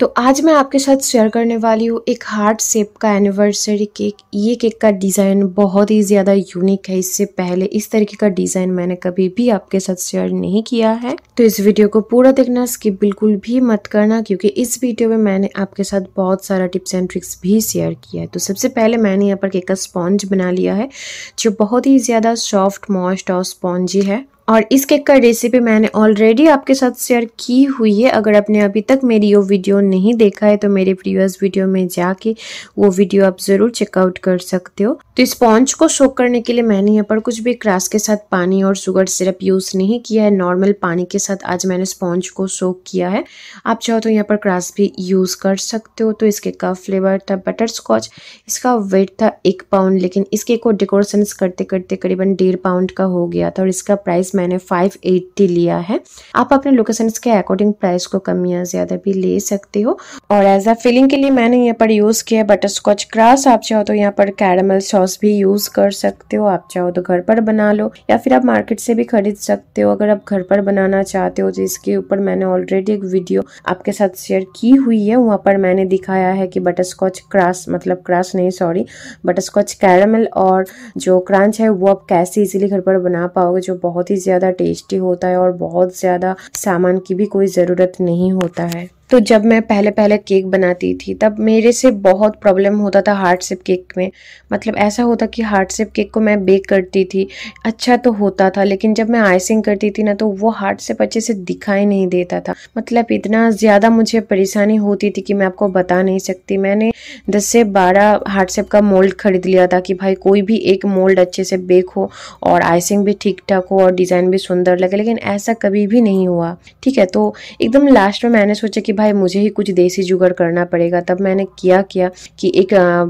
तो आज मैं आपके साथ शेयर करने वाली हूँ एक हार्ट शेप का एनिवर्सरी केक ये केक का डिज़ाइन बहुत ही ज़्यादा यूनिक है इससे पहले इस तरीके का डिज़ाइन मैंने कभी भी आपके साथ शेयर नहीं किया है तो इस वीडियो को पूरा देखना स्किप बिल्कुल भी मत करना क्योंकि इस वीडियो में मैंने आपके साथ बहुत सारा टिप्स एंड ट्रिक्स भी शेयर किया है तो सबसे पहले मैंने यहाँ पर केक का स्पॉन्ज बना लिया है जो बहुत ही ज़्यादा सॉफ्ट मॉस्ट और स्पॉन्जी है और इस केक का रेसिपी मैंने ऑलरेडी आपके साथ शेयर की हुई है अगर आपने अभी तक मेरी वो वीडियो नहीं देखा है तो मेरे प्रीवियस वीडियो में जाके वो वीडियो आप ज़रूर चेकआउट कर सकते हो तो स्पॉन्ज को शोक करने के लिए मैंने यहाँ पर कुछ भी क्रास के साथ पानी और शुगर सिरप यूज़ नहीं किया है नॉर्मल पानी के साथ आज मैंने स्पॉन्ज को शोक किया है आप चाहो तो यहाँ पर क्रास भी यूज़ कर सकते हो तो इस केक का फ्लेवर था बटर स्कॉच इसका वेट था एक पाउंड लेकिन इस केक को डेकोरेशन करते करते करीबन डेढ़ पाउंड का हो गया था और इसका प्राइस मैंने 580 लिया है आप अपने लोकेशन के अकॉर्डिंग प्राइस को कम या ज़्यादा भी ले सकते हो और एज अ फिलिंग के लिए मैंने यहाँ पर यूज़ किया है बटर स्कॉच क्रास आप चाहो तो यहाँ पर कैरामल सॉस भी यूज़ कर सकते हो आप चाहो तो घर पर बना लो या फिर आप मार्केट से भी खरीद सकते हो अगर आप घर पर बनाना चाहते हो जिसके ऊपर मैंने ऑलरेडी एक वीडियो आपके साथ शेयर की हुई है वहाँ पर मैंने दिखाया है कि बटर स्कॉच क्रास मतलब क्रास नहीं सॉरी बटर स्कॉच कैरामल और जो क्रांच है वो आप कैसे इजिली घर पर बना पाओगे जो बहुत ही ज़्यादा टेस्टी होता है और बहुत ज़्यादा सामान की भी कोई ज़रूरत नहीं होता है तो जब मैं पहले पहले केक बनाती थी तब मेरे से बहुत प्रॉब्लम होता था हार्ट सेप केक में मतलब ऐसा होता कि हार्ट सेप केक को मैं बेक करती थी अच्छा तो होता था लेकिन जब मैं आइसिंग करती थी ना तो वो हार्ट सेप अच्छे से दिखाई नहीं देता था मतलब इतना ज़्यादा मुझे परेशानी होती थी कि मैं आपको बता नहीं सकती मैंने दस से बारह हार्ट सेप का मोल्ड ख़रीद लिया था कि भाई कोई भी एक मोल्ड अच्छे से बेक हो और आइसिंग भी ठीक ठाक हो और डिज़ाइन भी सुंदर लगे लेकिन ऐसा कभी भी नहीं हुआ ठीक है तो एकदम लास्ट में मैंने सोचा कि भाई मुझे ही कुछ देसी जुगाड़ करना पड़ेगा तब मैंने किया क्या कि एक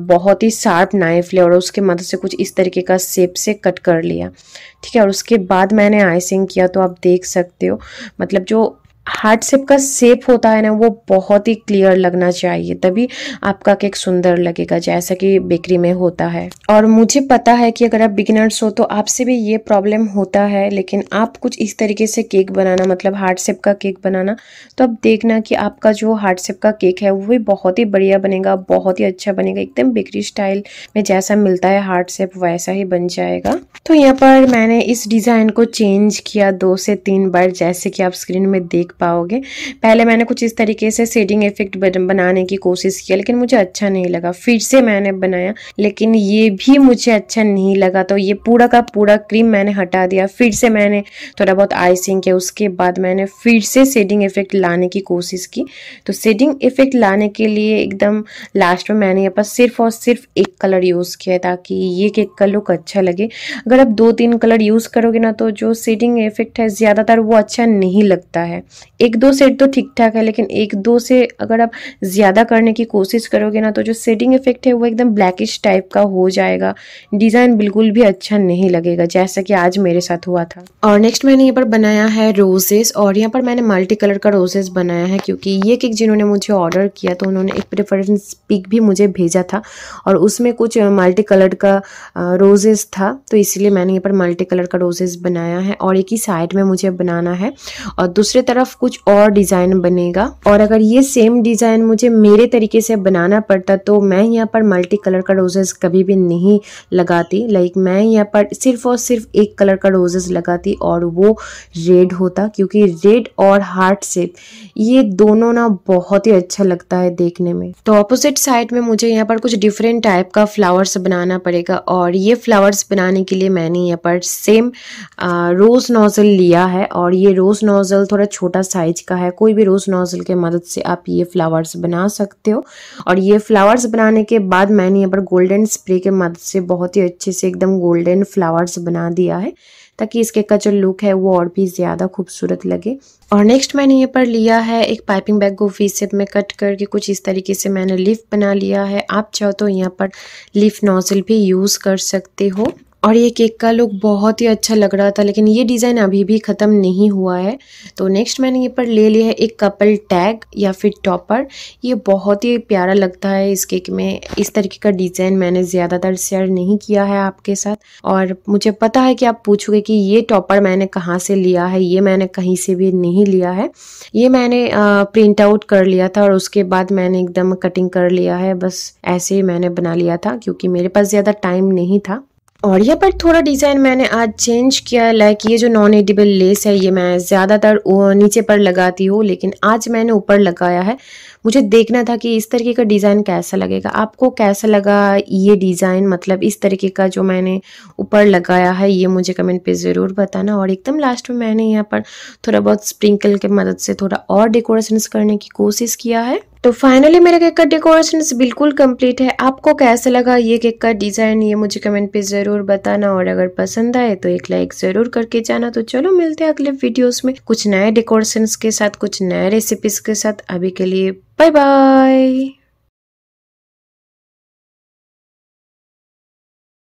बहुत ही शार्प नाइफ लिया और उसके मदद से कुछ इस तरीके का सेप से कट कर लिया ठीक है और उसके बाद मैंने आइसिंग किया तो आप देख सकते हो मतलब जो हार्डसेप का सेप होता है ना वो बहुत ही क्लियर लगना चाहिए तभी आपका केक सुंदर लगेगा जैसा कि बेकरी में होता है और मुझे पता है कि अगर आप बिगिनर्स हो तो आपसे भी ये प्रॉब्लम होता है लेकिन आप कुछ इस तरीके से केक बनाना मतलब हार्ड सेप का केक बनाना तो आप देखना कि आपका जो हार्ड सेप का केक है वो भी बहुत ही बढ़िया बनेगा बहुत ही अच्छा बनेगा एकदम बेकरी स्टाइल में जैसा मिलता है हार्ड सेप वैसा ही बन जाएगा तो यहाँ पर मैंने इस डिज़ाइन को चेंज किया दो से तीन बार जैसे कि आप स्क्रीन में देख पाओगे पहले मैंने कुछ इस तरीके से शेडिंग इफेक्ट बनाने की कोशिश किया लेकिन मुझे अच्छा नहीं लगा फिर से मैंने बनाया लेकिन ये भी मुझे अच्छा नहीं लगा तो ये पूरा का पूरा क्रीम मैंने हटा दिया फिर से मैंने थोड़ा बहुत आइसिंग किया उसके बाद मैंने फिर से शेडिंग इफेक्ट लाने की कोशिश की तो सेडिंग इफेक्ट लाने के लिए एकदम लास्ट में मैंने यहाँ पर सिर्फ और सिर्फ एक कलर यूज़ किया है ताकि ये केक का लुक अच्छा लगे अगर आप दो तीन कलर यूज़ करोगे ना तो जो सेडिंग इफेक्ट है ज़्यादातर वो अच्छा नहीं लगता है एक दो सेट तो ठीक ठाक है लेकिन एक दो से अगर आप ज़्यादा करने की कोशिश करोगे ना तो जो सेटिंग इफेक्ट है वो एकदम ब्लैकिश टाइप का हो जाएगा डिज़ाइन बिल्कुल भी अच्छा नहीं लगेगा जैसा कि आज मेरे साथ हुआ था और नेक्स्ट मैंने यहाँ पर बनाया है रोजेस और यहाँ पर मैंने मल्टी कलर का रोजेस बनाया है क्योंकि ये केक जिन्होंने मुझे ऑर्डर किया तो उन्होंने एक प्रेफरेंस पिक भी मुझे भेजा था और उसमें कुछ मल्टी कलर का रोजेस था तो इसलिए मैंने यहाँ पर मल्टी कलर का रोजेस बनाया है और एक ही साइड में मुझे बनाना है और दूसरी तरफ कुछ और डिज़ाइन बनेगा और अगर ये सेम डिज़ाइन मुझे मेरे तरीके से बनाना पड़ता तो मैं यहाँ पर मल्टी कलर का रोजेज़ कभी भी नहीं लगाती लाइक मैं यहाँ पर सिर्फ और सिर्फ एक कलर का रोजेज़ लगाती और वो रेड होता क्योंकि रेड और हार्ट सेप ये दोनों ना बहुत ही अच्छा लगता है देखने में तो अपोजिट साइड में मुझे यहाँ पर कुछ डिफरेंट टाइप का फ्लावर्स बनाना पड़ेगा और ये फ्लावर्स बनाने के लिए मैंने यहाँ पर सेम रोज़ नोज़ल लिया है और ये रोज़ नोज़ल थोड़ा छोटा छोटा साइज का है कोई भी रोज़ नोजल के मदद से आप ये फ्लावर्स बना सकते हो और ये फ्लावर्स बनाने के बाद मैंने यहाँ पर गोल्डन स्प्रे के मदद से बहुत ही अच्छे से एकदम गोल्डन फ्लावर्स बना दिया है ताकि इसके का जो लुक है वो और भी ज़्यादा खूबसूरत लगे और नेक्स्ट मैंने ये पर लिया है एक पाइपिंग बैग को फीसद में कट करके कुछ इस तरीके से मैंने लिफ बना लिया है आप चाहो तो यहाँ पर लिफ नोजल भी यूज़ कर सकते हो और ये केक का लुक बहुत ही अच्छा लग रहा था लेकिन ये डिज़ाइन अभी भी ख़त्म नहीं हुआ है तो नेक्स्ट मैंने ये पर ले लिया है एक कपल टैग या फिर टॉपर ये बहुत ही प्यारा लगता है इस केक में इस तरीके का डिज़ाइन मैंने ज़्यादातर शेयर नहीं किया है आपके साथ और मुझे पता है कि आप पूछोगे कि ये टॉपर मैंने कहाँ से लिया है ये मैंने कहीं से भी नहीं लिया है ये मैंने प्रिंट आउट कर लिया था और उसके बाद मैंने एकदम कटिंग कर लिया है बस ऐसे ही मैंने बना लिया था क्योंकि मेरे पास ज़्यादा टाइम नहीं था और यहाँ पर थोड़ा डिज़ाइन मैंने आज चेंज किया लाइक ये जो नॉन एडिबल लेस है ये मैं ज़्यादातर नीचे पर लगाती हूँ लेकिन आज मैंने ऊपर लगाया है मुझे देखना था कि इस तरीके का डिज़ाइन कैसा लगेगा आपको कैसा लगा ये डिज़ाइन मतलब इस तरीके का जो मैंने ऊपर लगाया है ये मुझे कमेंट पे ज़रूर बताना और एकदम लास्ट में मैंने यहाँ पर थोड़ा बहुत स्प्रिंकल की मदद से थोड़ा और डेकोरेशन करने की कोशिश किया है तो फाइनली मेरा केक का डेकोरेशन बिल्कुल कंप्लीट है आपको कैसा लगा ये केक का डिज़ाइन ये मुझे कमेंट पे ज़रूर बताना और अगर पसंद आए तो एक लाइक ज़रूर करके जाना तो चलो मिलते हैं अगले वीडियोस में कुछ नए डेकोरेशंस के साथ कुछ नए रेसिपीज़ के साथ अभी के लिए Bye bye.